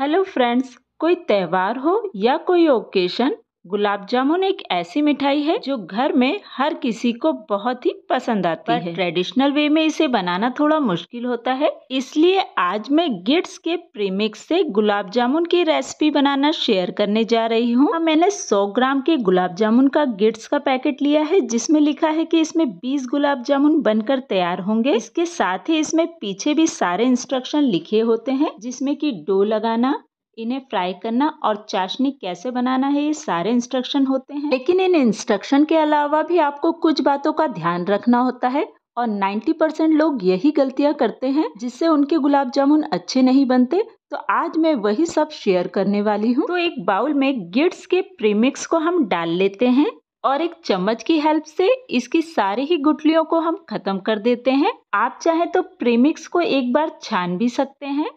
Hello friends कोई त्यौहार हो या कोई ओकेशन गुलाब जामुन एक ऐसी मिठाई है जो घर में हर किसी को बहुत ही पसंद आती है ट्रेडिशनल वे में इसे बनाना थोड़ा मुश्किल होता है इसलिए आज मैं गिट्स के प्रीमिक्स से गुलाब जामुन की रेसिपी बनाना शेयर करने जा रही हूँ हाँ, मैंने 100 ग्राम के गुलाब जामुन का गिट्स का पैकेट लिया है जिसमे लिखा है की इसमें बीस गुलाब जामुन बनकर तैयार होंगे इसके साथ ही इसमें पीछे भी सारे इंस्ट्रक्शन लिखे होते हैं जिसमे की डो लगाना इन्हें फ्राई करना और चाशनी कैसे बनाना है ये सारे इंस्ट्रक्शन होते हैं लेकिन इन इंस्ट्रक्शन के अलावा भी आपको कुछ बातों का ध्यान रखना होता है और 90 परसेंट लोग यही गलतियां करते हैं जिससे उनके गुलाब जामुन अच्छे नहीं बनते तो आज मैं वही सब शेयर करने वाली हूँ तो एक बाउल में गिट्स के प्रीमिक्स को हम डाल लेते हैं और एक चम्मच की हेल्प से इसकी सारी ही गुटलियों को हम खत्म कर देते हैं आप चाहे तो प्रीमिक्स को एक बार छान भी सकते हैं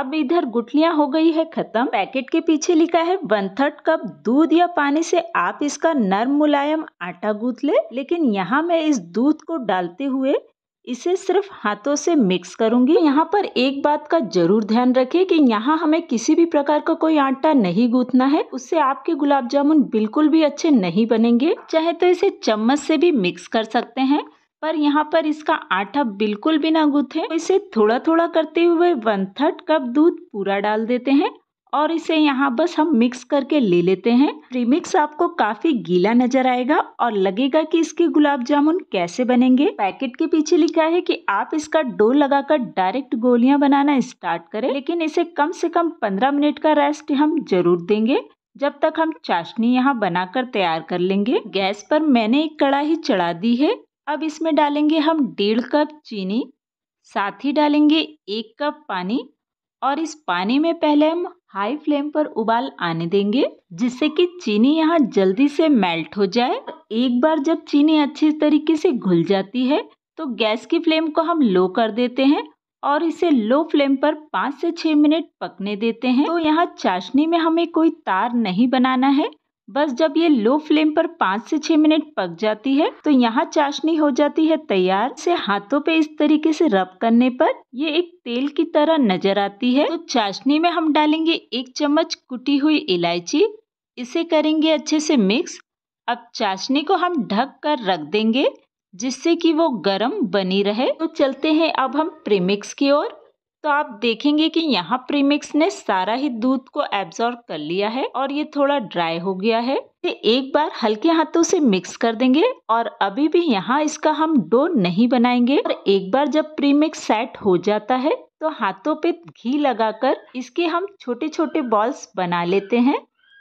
अब इधर गुटलियाँ हो गई है खत्म पैकेट के पीछे लिखा है वन थर्ड कप दूध या पानी से आप इसका नर्म मुलायम आटा गूंथ ले। लेकिन यहाँ मैं इस दूध को डालते हुए इसे सिर्फ हाथों से मिक्स करूंगी यहाँ पर एक बात का जरूर ध्यान रखें कि यहाँ हमें किसी भी प्रकार का को कोई आटा नहीं गूंथना है उससे आपके गुलाब जामुन बिल्कुल भी अच्छे नहीं बनेंगे चाहे तो इसे चम्मच से भी मिक्स कर सकते हैं पर यहाँ पर इसका आटा बिल्कुल भी ना गुथे तो इसे थोड़ा थोड़ा करते हुए वन थर्ड कप दूध पूरा डाल देते हैं और इसे यहाँ बस हम मिक्स करके ले लेते हैं रिमिक्स आपको काफी गीला नजर आएगा और लगेगा कि इसके गुलाब जामुन कैसे बनेंगे पैकेट के पीछे लिखा है कि आप इसका डो लगाकर डायरेक्ट गोलियां बनाना स्टार्ट करें लेकिन इसे कम से कम 15 मिनट का रेस्ट हम जरूर देंगे जब तक हम चाशनी यहाँ बनाकर तैयार कर लेंगे गैस पर मैंने एक कड़ाही चढ़ा दी है अब इसमें डालेंगे हम डेढ़ कप चीनी साथ ही डालेंगे एक कप पानी और इस पानी में पहले हम हाई फ्लेम पर उबाल आने देंगे जिससे कि चीनी यहाँ जल्दी से मेल्ट हो जाए एक बार जब चीनी अच्छी तरीके से घुल जाती है तो गैस की फ्लेम को हम लो कर देते हैं और इसे लो फ्लेम पर पाँच से छः मिनट पकने देते हैं तो यहाँ चाशनी में हमें कोई तार नहीं बनाना है बस जब ये लो फ्लेम पर पाँच से छह मिनट पक जाती है तो यहाँ चाशनी हो जाती है तैयार से हाथों पे इस तरीके से रब करने पर ये एक तेल की तरह नजर आती है तो चाशनी में हम डालेंगे एक चम्मच कुटी हुई इलायची इसे करेंगे अच्छे से मिक्स अब चाशनी को हम ढक कर रख देंगे जिससे कि वो गरम बनी रहे तो चलते हैं अब हम प्रीमिक्स की ओर तो आप देखेंगे कि यहाँ प्रीमिक्स ने सारा ही दूध को एब्जॉर्ब कर लिया है और ये थोड़ा ड्राई हो गया है एक बार हल्के हाथों से मिक्स कर देंगे और अभी भी यहाँ इसका हम डो नहीं बनाएंगे और एक बार जब प्रीमिक्स सेट हो जाता है तो हाथों पे घी लगाकर इसके हम छोटे छोटे बॉल्स बना लेते हैं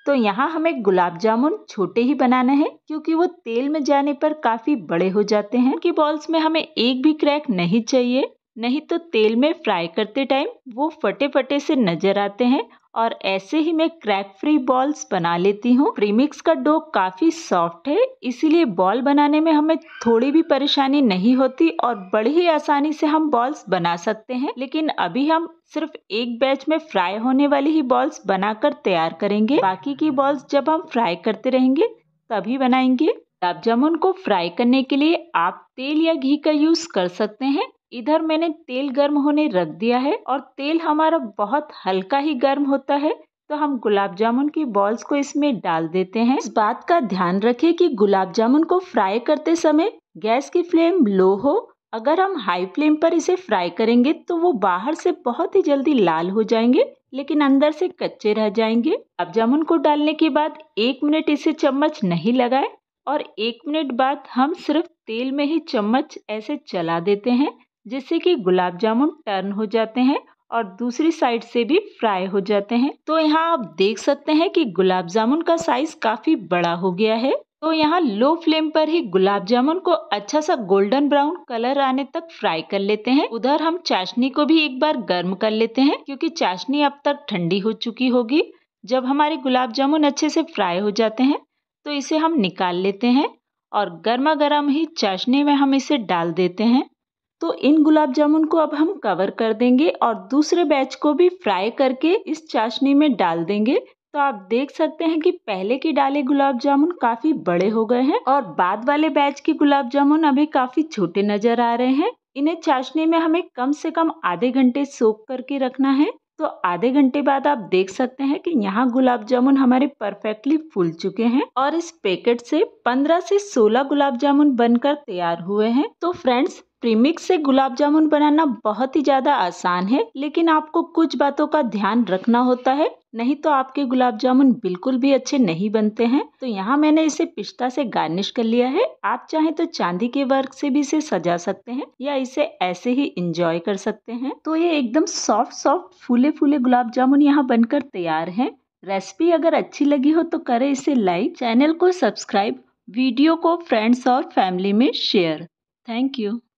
तो यहाँ हमें गुलाब जामुन छोटे ही बनाना है क्योंकि वो तेल में जाने पर काफ़ी बड़े हो जाते हैं कि बॉल्स में हमें एक भी क्रैक नहीं चाहिए नहीं तो तेल में फ्राई करते टाइम वो फटे फटे से नज़र आते हैं और ऐसे ही मैं क्रैक फ्री बॉल्स बना लेती हूँ प्रीमिक्स का डो काफ़ी सॉफ्ट है इसीलिए बॉल बनाने में हमें थोड़ी भी परेशानी नहीं होती और बड़ी ही आसानी से हम बॉल्स बना सकते हैं लेकिन अभी हम सिर्फ एक बैच में फ्राई होने वाली ही बॉल्स बनाकर तैयार करेंगे बाकी की बॉल्स जब हम फ्राई करते रहेंगे तभी बनाएंगे गुलाब जामुन को फ्राई करने के लिए आप तेल या घी का यूज़ कर सकते हैं इधर मैंने तेल गर्म होने रख दिया है और तेल हमारा बहुत हल्का ही गर्म होता है तो हम गुलाब जामुन की बॉल्स को इसमें डाल देते हैं इस बात का ध्यान रखें कि गुलाब जामुन को फ्राई करते समय गैस की फ्लेम लो हो अगर हम हाई फ्लेम पर इसे फ्राई करेंगे तो वो बाहर से बहुत ही जल्दी लाल हो जाएंगे लेकिन अंदर से कच्चे रह जाएंगे अब जामुन को डालने के बाद एक मिनट इसे चम्मच नहीं लगाए और एक मिनट बाद हम सिर्फ तेल में ही चम्मच ऐसे चला देते हैं जिससे कि गुलाब जामुन टर्न हो जाते हैं और दूसरी साइड से भी फ्राई हो जाते हैं तो यहाँ आप देख सकते हैं कि गुलाब जामुन का साइज काफी बड़ा हो गया है तो यहाँ लो फ्लेम पर ही गुलाब जामुन को अच्छा सा गोल्डन ब्राउन कलर आने तक फ्राई कर लेते हैं उधर हम चाशनी को भी एक बार गर्म कर लेते हैं क्योंकि चाशनी अब तक ठंडी हो चुकी होगी जब हमारे गुलाब जामुन अच्छे से फ्राई हो जाते हैं तो इसे हम निकाल लेते हैं और गर्मा गर्म ही चाशनी में हम इसे डाल देते हैं तो इन गुलाब जामुन को अब हम कवर कर देंगे और दूसरे बैच को भी फ्राई करके इस चाशनी में डाल देंगे तो आप देख सकते हैं कि पहले के डाले गुलाब जामुन काफी बड़े हो गए हैं और बाद वाले बैच के गुलाब जामुन अभी काफी छोटे नजर आ रहे हैं इन्हें चाशनी में हमें कम से कम आधे घंटे सोख करके रखना है तो आधे घंटे बाद आप देख सकते हैं कि यहाँ गुलाब जामुन हमारे परफेक्टली फूल चुके हैं और इस पैकेट से 15 से 16 गुलाब जामुन बनकर तैयार हुए हैं तो फ्रेंड्स प्रीमिक्स से गुलाब जामुन बनाना बहुत ही ज़्यादा आसान है लेकिन आपको कुछ बातों का ध्यान रखना होता है नहीं तो आपके गुलाब जामुन बिल्कुल भी अच्छे नहीं बनते हैं तो यहाँ मैंने इसे पिस्ता से गार्निश कर लिया है आप चाहें तो चांदी के वर्क से भी इसे सजा सकते हैं या इसे ऐसे ही इंजॉय कर सकते हैं तो ये एकदम सॉफ्ट सॉफ्ट फूले फूले गुलाब जामुन यहाँ बनकर तैयार है रेसिपी अगर अच्छी लगी हो तो करे इसे लाइक चैनल को सब्सक्राइब वीडियो को फ्रेंड्स और फैमिली में शेयर थैंक यू